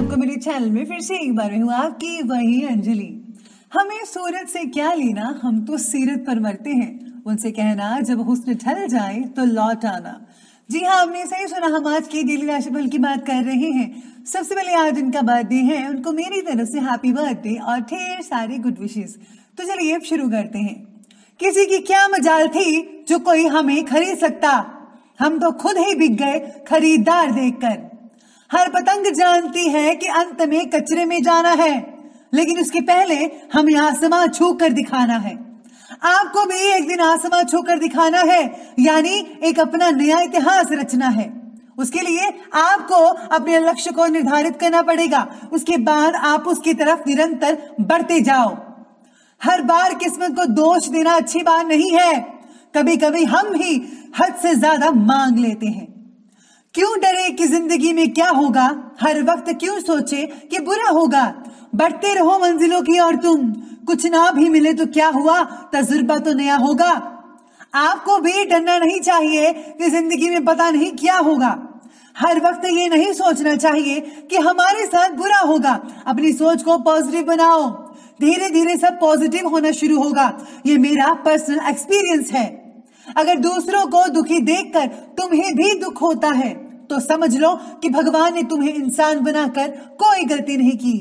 आपको मेरे चैनल में फिर से एक बार हूँ आपकी वही अंजलि हमें सूरत से क्या लेना हम तो सीरत पर मरते हैं उनसे कहना जब हुस्न ढल जाए तो लौट आना जी हाँ आपने सही सुना हम आज की डेली राशिफल की बात कर रहे हैं सबसे पहले आज इनका बर्थडे है उनको मेरी तरफ से हैप्पी बर्थडे और ढेर सारे गुड विशेष तो चलिए अब शुरू करते हैं किसी की क्या मजाल थी जो कोई हमें खरीद सकता हम तो खुद ही बिक गए खरीदार देखकर हर पतंग जानती है कि अंत में कचरे में जाना है लेकिन उसके पहले हमें आसमां छू कर दिखाना है आपको भी एक दिन आसमां छू कर दिखाना है यानी एक अपना नया इतिहास रचना है उसके लिए आपको अपने लक्ष्य को निर्धारित करना पड़ेगा उसके बाद आप उसकी तरफ निरंतर बढ़ते जाओ हर बार किस्मत को दोष देना अच्छी बात नहीं है कभी कभी हम ही हद से ज्यादा मांग लेते हैं क्यों डरे कि जिंदगी में क्या होगा हर वक्त क्यों सोचे कि बुरा होगा बढ़ते रहो मंजिलों की और तुम कुछ ना भी मिले तो क्या हुआ तजुर्बा तो नया होगा आपको भी डरना नहीं चाहिए कि जिंदगी में पता नहीं क्या होगा हर वक्त ये नहीं सोचना चाहिए कि हमारे साथ बुरा होगा अपनी सोच को पॉजिटिव बनाओ धीरे धीरे सब पॉजिटिव होना शुरू होगा ये मेरा पर्सनल एक्सपीरियंस है अगर दूसरों को दुखी देखकर तुम्हें भी दुख होता है तो समझ लो कि भगवान ने तुम्हें इंसान बनाकर कोई गलती नहीं की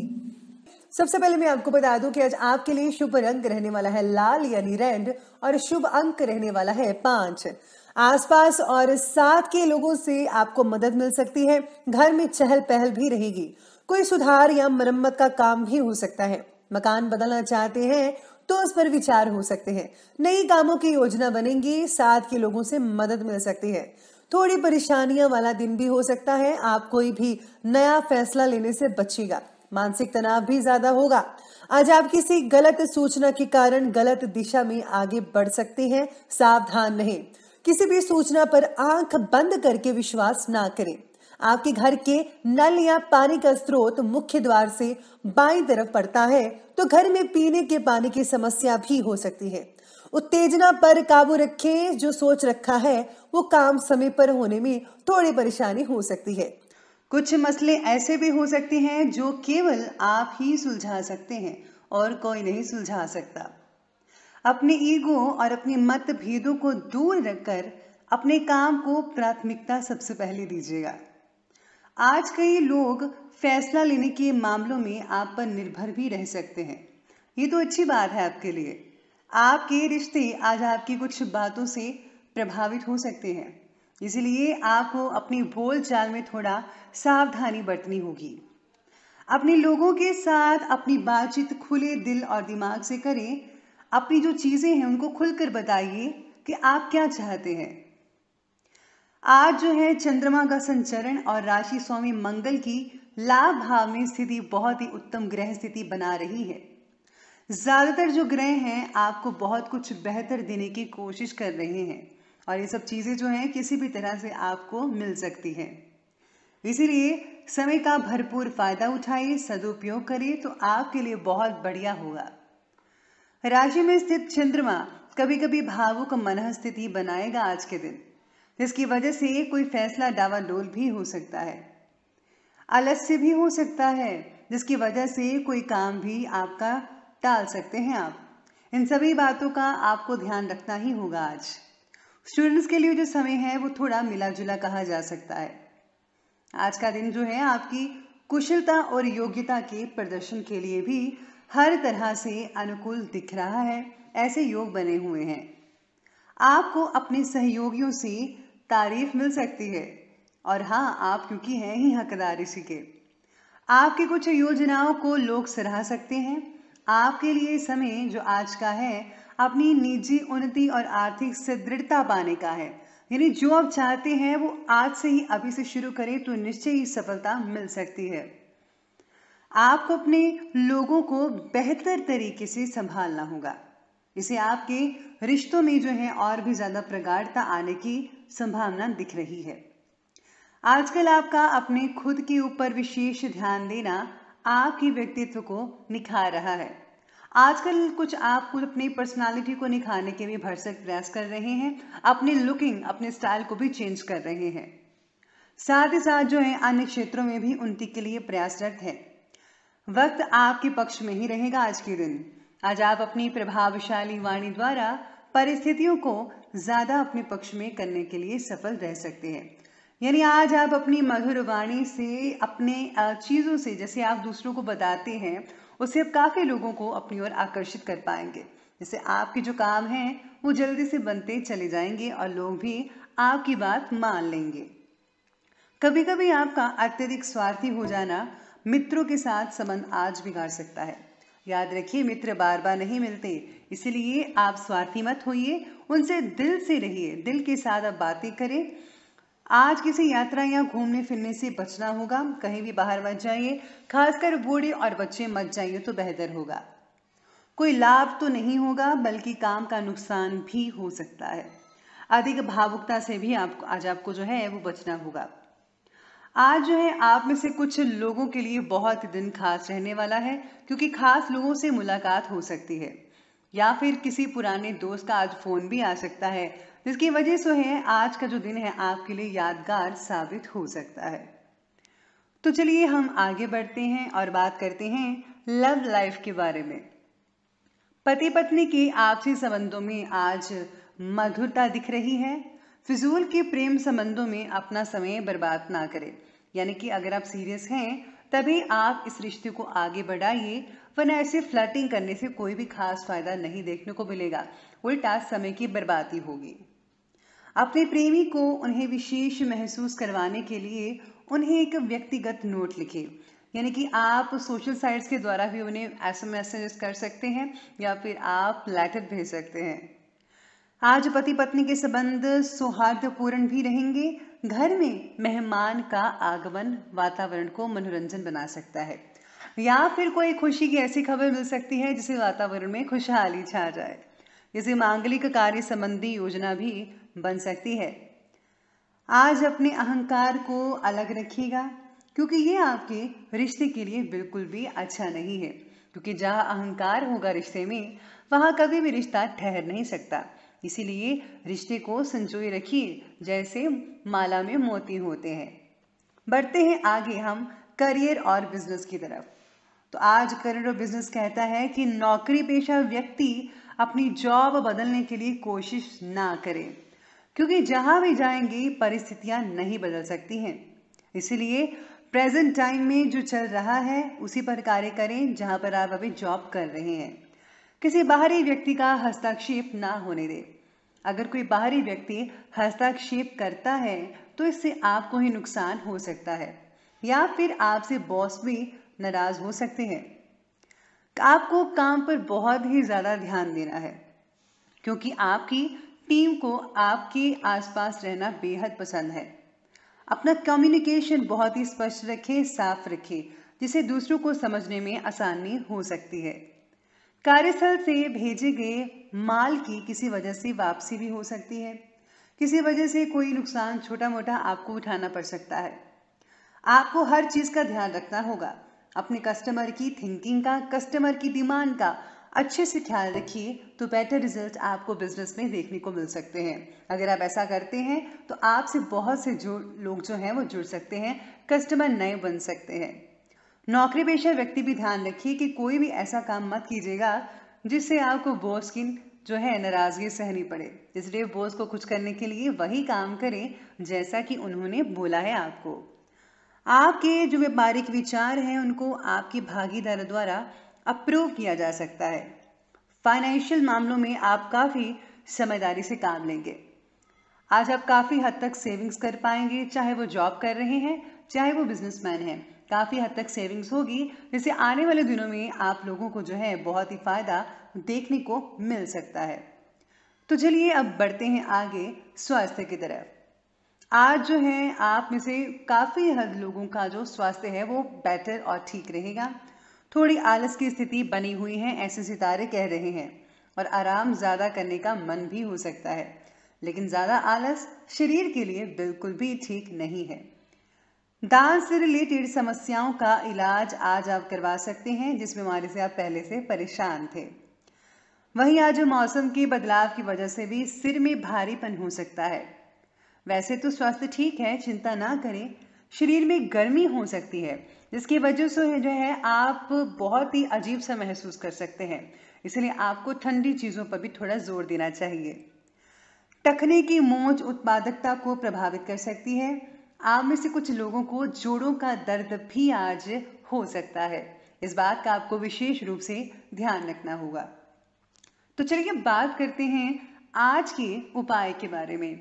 सबसे पहले मैं आपको बता दूं कि आज आपके लिए शुभ रंग रहने वाला है लाल यानी रेड और शुभ अंक रहने वाला है पांच आसपास और साथ के लोगों से आपको मदद मिल सकती है घर में चहल पहल भी रहेगी कोई सुधार या मरम्मत का काम भी हो सकता है मकान बदलना चाहते हैं तो उस पर विचार हो सकते हैं नई कामों की योजना बनेगी साथ के लोगों से मदद मिल सकती है थोड़ी परेशानियां वाला दिन भी हो सकता है आप कोई भी नया फैसला लेने से बचेगा मानसिक तनाव भी ज्यादा होगा आज आप किसी गलत सूचना के कारण गलत दिशा में आगे बढ़ सकते हैं सावधान रहें किसी भी सूचना पर आंख बंद करके विश्वास ना करें आपके घर के नल या पानी का स्रोत मुख्य द्वार से बाई तरफ पड़ता है तो घर में पीने के पानी की समस्या भी हो सकती है उत्तेजना पर काबू रखें जो सोच रखा है वो काम समय पर होने में थोड़ी परेशानी हो सकती है कुछ मसले ऐसे भी हो सकते हैं जो केवल आप ही सुलझा सकते हैं और कोई नहीं सुलझा सकता अपने ईगो और अपने मतभेदों को दूर रखकर अपने काम को प्राथमिकता सबसे पहले दीजिएगा आज कई लोग फैसला लेने के मामलों में आप पर निर्भर भी रह सकते हैं ये तो अच्छी बात है आपके लिए आपके रिश्ते आज आपकी कुछ बातों से प्रभावित हो सकते हैं इसलिए आपको अपनी बोल चाल में थोड़ा सावधानी बरतनी होगी अपने लोगों के साथ अपनी बातचीत खुले दिल और दिमाग से करें अपनी जो चीज़ें हैं उनको खुलकर बताइए कि आप क्या चाहते हैं आज जो है चंद्रमा का संचरण और राशि स्वामी मंगल की लाभ भाव में स्थिति बहुत ही उत्तम ग्रह स्थिति बना रही है ज़्यादातर जो ग्रह हैं आपको बहुत कुछ बेहतर देने की कोशिश कर रहे हैं और ये सब चीज़ें जो हैं किसी भी तरह से आपको मिल सकती है इसीलिए समय का भरपूर फायदा उठाइए सदुपयोग करिए तो आपके लिए बहुत बढ़िया होगा राशि में स्थित चंद्रमा कभी कभी भावुक मन स्थिति बनाएगा आज के दिन जिसकी वजह से कोई फैसला डावाडोल भी हो सकता है आलस्य भी हो सकता है जिसकी वजह से कोई काम भी आपका टाल सकते हैं आप इन सभी बातों का आपको ध्यान रखना ही होगा आज स्टूडेंट्स के लिए जो समय है वो थोड़ा मिला जुला कहा जा सकता है आज का दिन जो है आपकी कुशलता और योग्यता के प्रदर्शन के लिए भी हर तरह से अनुकूल दिख रहा है ऐसे योग बने हुए हैं आपको अपने सहयोगियों से तारीफ मिल सकती है और हाँ आप क्योंकि हैं ही हकदार इसी के आपकी कुछ योजनाओं को लोग सराह सकते हैं आपके लिए समय जो आज का है अपनी निजी उन्नति और आर्थिक सुदृढ़ता पाने का है यानी जो आप चाहते हैं वो आज से ही अभी से शुरू करें तो निश्चय ही सफलता मिल सकती है आपको अपने लोगों को बेहतर तरीके से संभालना होगा इसे आपके रिश्तों में जो है और भी ज़्यादा प्रगाढ़ता आने की संभावना दिख रही है आजकल आपका अपने खुद के ऊपर विशेष ध्यान देना आपके व्यक्तित्व को निखार रहा है आजकल कुछ आप खुद अपनी पर्सनालिटी को निखारने के भी भरसक प्रयास कर रहे हैं अपने लुकिंग अपने स्टाइल को भी चेंज कर रहे हैं साथ ही साथ जो है अन्य क्षेत्रों में भी उन्नति के लिए प्रयासरत है वक्त आपके पक्ष में ही रहेगा आज के दिन आज आप अपनी प्रभावशाली वाणी द्वारा परिस्थितियों को ज्यादा अपने पक्ष में करने के लिए सफल रह सकते हैं यानी आज आप अपनी मधुर वाणी से अपने चीज़ों से जैसे आप दूसरों को बताते हैं उसे आप काफ़ी लोगों को अपनी ओर आकर्षित कर पाएंगे जैसे आपके जो काम हैं वो जल्दी से बनते चले जाएंगे और लोग भी आपकी बात मान लेंगे कभी कभी आपका अत्यधिक स्वार्थी हो जाना मित्रों के साथ संबंध आज बिगाड़ सकता है याद रखिए मित्र बार बार नहीं मिलते इसलिए आप स्वार्थी मत होइए उनसे दिल से रहिए दिल के साथ आप बातें करें आज किसी यात्रा या घूमने फिरने से बचना होगा कहीं भी बाहर मत जाइए खासकर बूढ़े और बच्चे मत जाइए तो बेहतर होगा कोई लाभ तो नहीं होगा बल्कि काम का नुकसान भी हो सकता है अधिक भावुकता से भी आपको आज आपको जो है वो बचना होगा आज जो है आप में से कुछ लोगों के लिए बहुत दिन खास रहने वाला है क्योंकि खास लोगों से मुलाकात हो सकती है या फिर किसी पुराने दोस्त का आज फ़ोन भी आ सकता है जिसकी वजह से है आज का जो दिन है आपके लिए यादगार साबित हो सकता है तो चलिए हम आगे बढ़ते हैं और बात करते हैं लव लाइफ के बारे में पति पत्नी के आपसी संबंधों में आज मधुरता दिख रही है फिजूल के प्रेम संबंधों में अपना समय बर्बाद ना करें यानी कि अगर आप सीरियस हैं तभी आप इस रिश्ते को आगे बढ़ाइए वरना ऐसे फ्लर्टिंग करने से कोई भी खास फायदा नहीं देखने को मिलेगा उल्टा समय की बर्बादी होगी अपने प्रेमी को उन्हें विशेष महसूस करवाने के लिए उन्हें एक व्यक्तिगत नोट लिखे यानी कि आप सोशल साइट्स के द्वारा भी उन्हें ऐसे मैसेज कर सकते हैं या फिर आप लेटर भेज सकते हैं आज पति पत्नी के संबंध सौहार्दपूर्ण भी रहेंगे घर में मेहमान का आगमन वातावरण को मनोरंजन बना सकता है या फिर कोई खुशी की ऐसी खबर मिल सकती है जिसे वातावरण में खुशहाली छा जाए जैसे मांगलिक कार्य संबंधी योजना भी बन सकती है आज अपने अहंकार को अलग रखिएगा क्योंकि ये आपके रिश्ते के लिए बिल्कुल भी अच्छा नहीं है क्योंकि जहाँ अहंकार होगा रिश्ते में वहाँ कभी भी रिश्ता ठहर नहीं सकता इसीलिए रिश्ते को संजोए रखिए जैसे माला में मोती होते हैं बढ़ते हैं आगे हम करियर और बिजनेस की तरफ तो आज करियर और बिजनेस कहता है कि नौकरी पेशा व्यक्ति अपनी जॉब बदलने के लिए कोशिश ना करे क्योंकि जहां भी जाएंगे परिस्थितियां नहीं बदल सकती हैं इसलिए प्रेजेंट टाइम में जो चल रहा है उसी पर कार्य करें जहां पर आप अभी जॉब कर रहे हैं किसी बाहरी व्यक्ति का हस्तक्षेप ना होने दे अगर कोई बाहरी व्यक्ति हस्तक्षेप करता है तो इससे आपको ही नुकसान हो सकता है या फिर आपसे बॉस भी नाराज हो सकते हैं आपको काम पर बहुत ही ज़्यादा ध्यान देना है क्योंकि आपकी टीम को आपके आसपास रहना बेहद पसंद है अपना कम्युनिकेशन बहुत ही स्पष्ट रखें साफ रखें जिसे दूसरों को समझने में आसानी हो सकती है कार्यस्थल से भेजे गए माल की किसी वजह से वापसी भी हो सकती है किसी वजह से कोई नुकसान छोटा मोटा आपको उठाना पड़ सकता है आपको हर चीज़ का ध्यान रखना होगा अपने कस्टमर की थिंकिंग का कस्टमर की डिमांड का अच्छे से ख्याल रखिए तो बेटर रिजल्ट आपको बिजनेस में देखने को मिल सकते हैं अगर आप ऐसा करते हैं तो आपसे बहुत से जो लोग जो हैं वो जुड़ सकते हैं कस्टमर नए बन सकते हैं नौकरी पेशा व्यक्ति भी ध्यान रखिए कि कोई भी ऐसा काम मत कीजिएगा जिससे आपको बॉस की जो है नाराजगी सहनी पड़े इसलिए बॉस को कुछ करने के लिए वही काम करें जैसा कि उन्होंने बोला है आपको आपके जो व्यापारिक विचार हैं उनको आपकी भागीदार द्वारा अप्रूव किया जा सकता है फाइनेंशियल मामलों में आप काफ़ी समझदारी से काम लेंगे आज आप काफ़ी हद तक सेविंग्स कर पाएंगे चाहे वो जॉब कर रहे हैं चाहे वो बिजनेसमैन हैं काफ़ी हद तक सेविंग्स होगी जिससे आने वाले दिनों में आप लोगों को जो है बहुत ही फ़ायदा देखने को मिल सकता है तो चलिए अब बढ़ते हैं आगे स्वास्थ्य की तरफ आज जो है आप में से काफ़ी हद लोगों का जो स्वास्थ्य है वो बेटर और ठीक रहेगा थोड़ी आलस की स्थिति बनी हुई है ऐसे सितारे कह रहे हैं और आराम ज़्यादा करने का मन भी हो सकता है लेकिन ज़्यादा आलस शरीर के लिए बिल्कुल भी ठीक नहीं है दांत से रिलेटेड समस्याओं का इलाज आज आप करवा सकते हैं जिस बीमारी से आप पहले से परेशान थे वहीं आज मौसम के बदलाव की वजह से भी सिर में भारीपन हो सकता है वैसे तो स्वास्थ्य ठीक है चिंता ना करें शरीर में गर्मी हो सकती है जिसकी वजह से जो है आप बहुत ही अजीब सा महसूस कर सकते हैं इसलिए आपको ठंडी चीज़ों पर भी थोड़ा जोर देना चाहिए टखने की मोच उत्पादकता को प्रभावित कर सकती है आप में से कुछ लोगों को जोड़ों का दर्द भी आज हो सकता है इस बात का आपको विशेष रूप से ध्यान रखना होगा तो चलिए बात करते हैं आज के उपाय के बारे में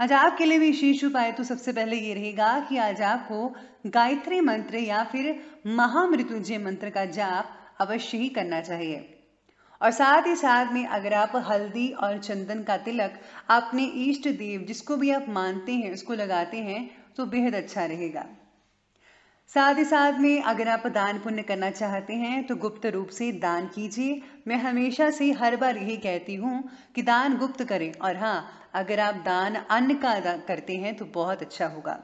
आज आपके लिए विशेष उपाय तो सबसे पहले ये रहेगा कि आज आपको गायत्री मंत्र या फिर महामृत्युंजय मंत्र का जाप अवश्य ही करना चाहिए और साथ ही साथ में अगर आप हल्दी और चंदन का तिलक अपने इष्ट देव जिसको भी आप मानते हैं उसको लगाते हैं तो बेहद अच्छा रहेगा साथ ही साथ में अगर आप दान पुण्य करना चाहते हैं तो गुप्त रूप से दान कीजिए मैं हमेशा से हर बार यही कहती हूँ कि दान गुप्त करें और हाँ अगर आप दान अन्न का करते हैं तो बहुत अच्छा होगा